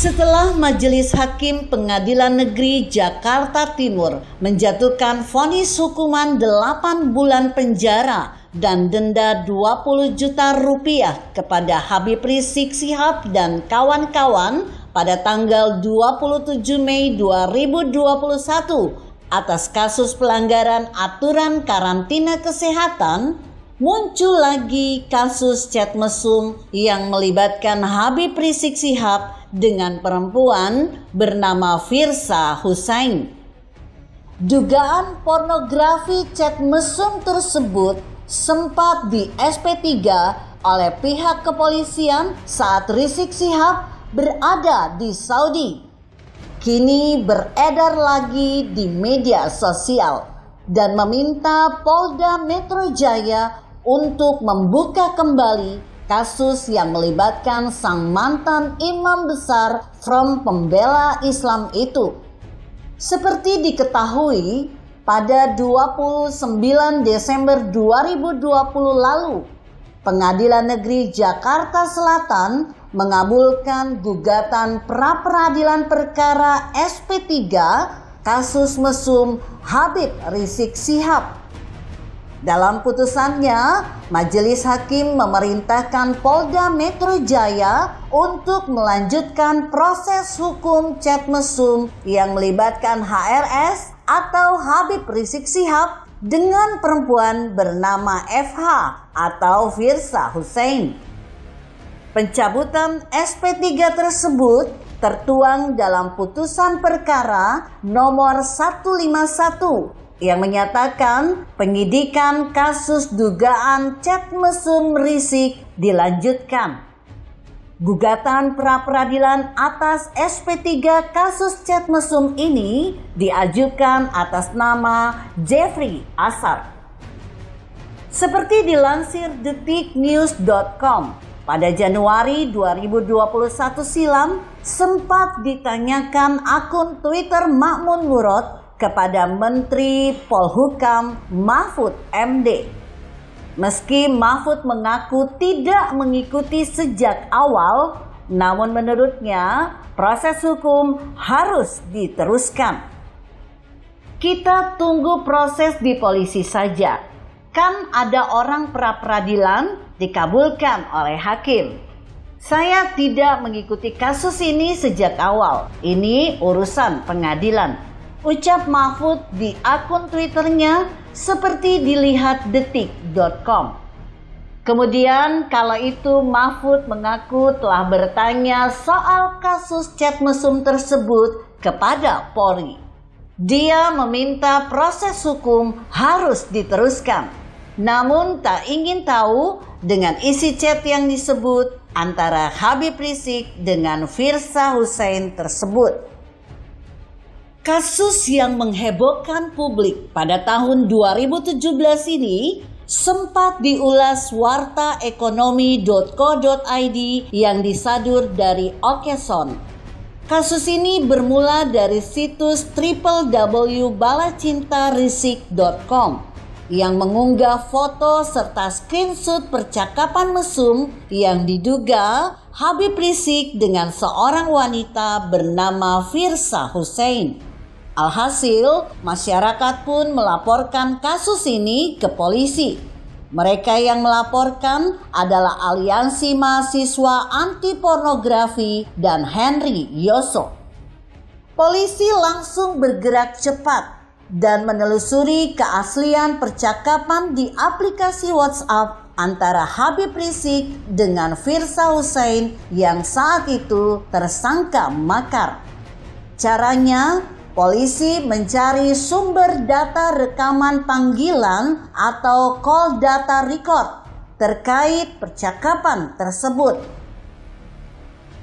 Setelah Majelis Hakim Pengadilan Negeri Jakarta Timur menjatuhkan vonis hukuman 8 bulan penjara dan denda 20 juta rupiah kepada Habib Rizik Sihab dan kawan-kawan pada tanggal 27 Mei 2021 atas kasus pelanggaran aturan karantina kesehatan muncul lagi kasus chat mesum yang melibatkan Habib Rizik Sihab dengan perempuan bernama Firsa Husain. Dugaan pornografi chat mesum tersebut sempat di SP3 oleh pihak kepolisian saat Rizik Sihab berada di Saudi. Kini beredar lagi di media sosial dan meminta Polda Metro Jaya untuk membuka kembali kasus yang melibatkan sang mantan imam besar From Pembela Islam itu. Seperti diketahui, pada 29 Desember 2020 lalu, Pengadilan Negeri Jakarta Selatan mengabulkan gugatan pra peradilan perkara SP3 kasus mesum Habib Rizik Sihab dalam putusannya, Majelis Hakim memerintahkan Polda Metro Jaya untuk melanjutkan proses hukum chat mesum yang melibatkan HRS atau Habib Rizik Sihab dengan perempuan bernama FH atau Firsa Hussein. Pencabutan SP3 tersebut tertuang dalam putusan perkara nomor 151 yang menyatakan penyidikan kasus dugaan cat mesum risik dilanjutkan. Gugatan pra peradilan atas SP3 kasus cat mesum ini diajukan atas nama Jeffrey Asar. Seperti dilansir detiknews.com, pada Januari 2021 silam sempat ditanyakan akun Twitter Makmun Murad kepada Menteri Polhukam Mahfud MD. Meski Mahfud mengaku tidak mengikuti sejak awal, namun menurutnya proses hukum harus diteruskan. Kita tunggu proses di polisi saja. Kan ada orang pra peradilan dikabulkan oleh hakim. Saya tidak mengikuti kasus ini sejak awal. Ini urusan pengadilan, Ucap Mahfud di akun Twitternya seperti dilihat detik.com. Kemudian kalau itu Mahfud mengaku telah bertanya soal kasus chat mesum tersebut kepada Polri. Dia meminta proses hukum harus diteruskan. Namun tak ingin tahu dengan isi chat yang disebut antara Habib Rizik dengan Firsa Hussein tersebut. Kasus yang menghebohkan publik pada tahun 2017 ini sempat diulas wartaekonomi.co.id yang disadur dari Okeson. Kasus ini bermula dari situs www.balacintarisik.com yang mengunggah foto serta screenshot percakapan mesum yang diduga Habib Rizik dengan seorang wanita bernama Firsa Hussein. Alhasil, masyarakat pun melaporkan kasus ini ke polisi. Mereka yang melaporkan adalah Aliansi Mahasiswa Anti Pornografi dan Henry Yoso. Polisi langsung bergerak cepat dan menelusuri keaslian percakapan di aplikasi WhatsApp antara Habib Rizik dengan Firsa Hussein yang saat itu tersangka makar. Caranya Polisi mencari sumber data rekaman panggilan atau call data record terkait percakapan tersebut.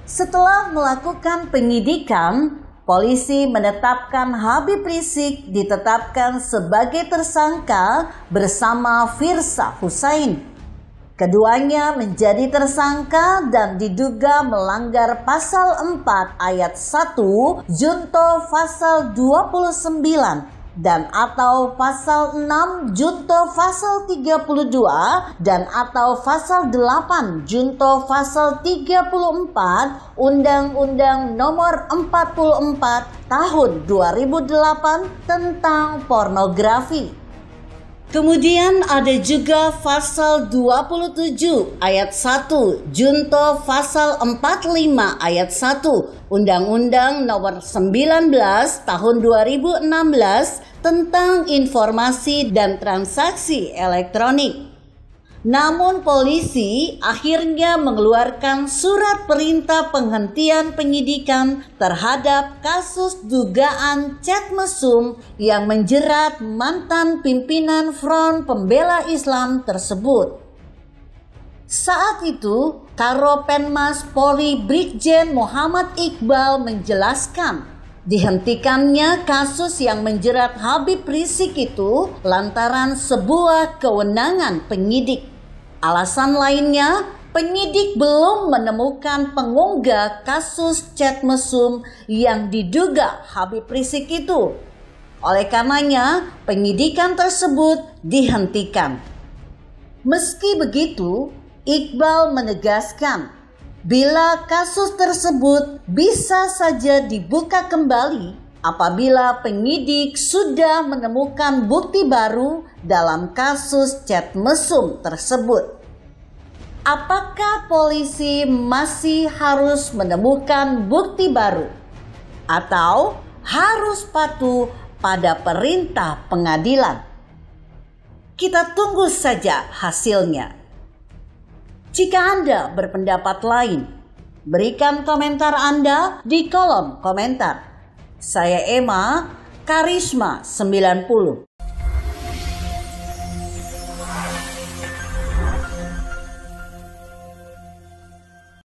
Setelah melakukan penyidikan, polisi menetapkan Habib Rizik ditetapkan sebagai tersangka bersama Firsa Husain Keduanya menjadi tersangka dan diduga melanggar pasal 4 ayat 1 junto pasal 29 dan atau pasal 6 junto pasal 32 dan atau pasal 8 junto pasal 34 Undang-Undang Nomor 44 Tahun 2008 tentang pornografi. Kemudian ada juga pasal 27 ayat 1, junto pasal 45 ayat 1 Undang-Undang Nomor 19 Tahun 2016 tentang Informasi dan Transaksi Elektronik. Namun polisi akhirnya mengeluarkan surat perintah penghentian penyidikan terhadap kasus dugaan cat mesum yang menjerat mantan pimpinan Front Pembela Islam tersebut. Saat itu, Karopenmas Polri Brigjen Muhammad Iqbal menjelaskan Dihentikannya kasus yang menjerat Habib Rizik itu lantaran sebuah kewenangan penyidik. Alasan lainnya, penyidik belum menemukan pengunggah kasus chat mesum yang diduga Habib Rizik itu. Oleh karenanya, penyidikan tersebut dihentikan. Meski begitu, Iqbal menegaskan bila kasus tersebut bisa saja dibuka kembali apabila penyidik sudah menemukan bukti baru dalam kasus chat mesum tersebut. Apakah polisi masih harus menemukan bukti baru atau harus patuh pada perintah pengadilan? Kita tunggu saja hasilnya. Jika Anda berpendapat lain, berikan komentar Anda di kolom komentar. Saya Emma, Karisma 90.